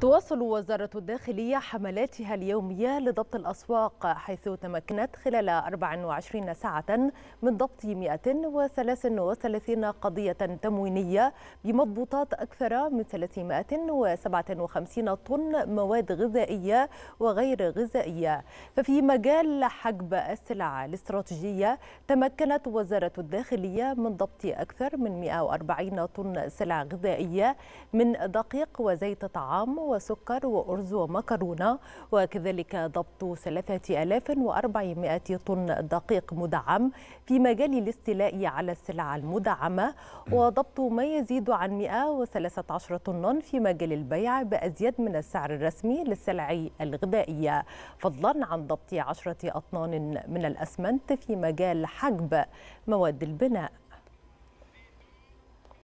تواصل وزارة الداخلية حملاتها اليومية لضبط الأسواق حيث تمكنت خلال 24 ساعة من ضبط 133 قضية تموينية بمضبوطات أكثر من 357 طن مواد غذائية وغير غذائية ففي مجال حجب السلع الاستراتيجية تمكنت وزارة الداخلية من ضبط أكثر من 140 طن سلع غذائية من دقيق وزيت طعام وسكر وأرز ومكرونة وكذلك ضبط 3400 طن دقيق مدعم في مجال الاستيلاء على السلع المدعمة وضبط ما يزيد عن 113 طن في مجال البيع بأزيد من السعر الرسمي للسلع الغذائية فضلا عن ضبط 10 أطنان من الأسمنت في مجال حجب مواد البناء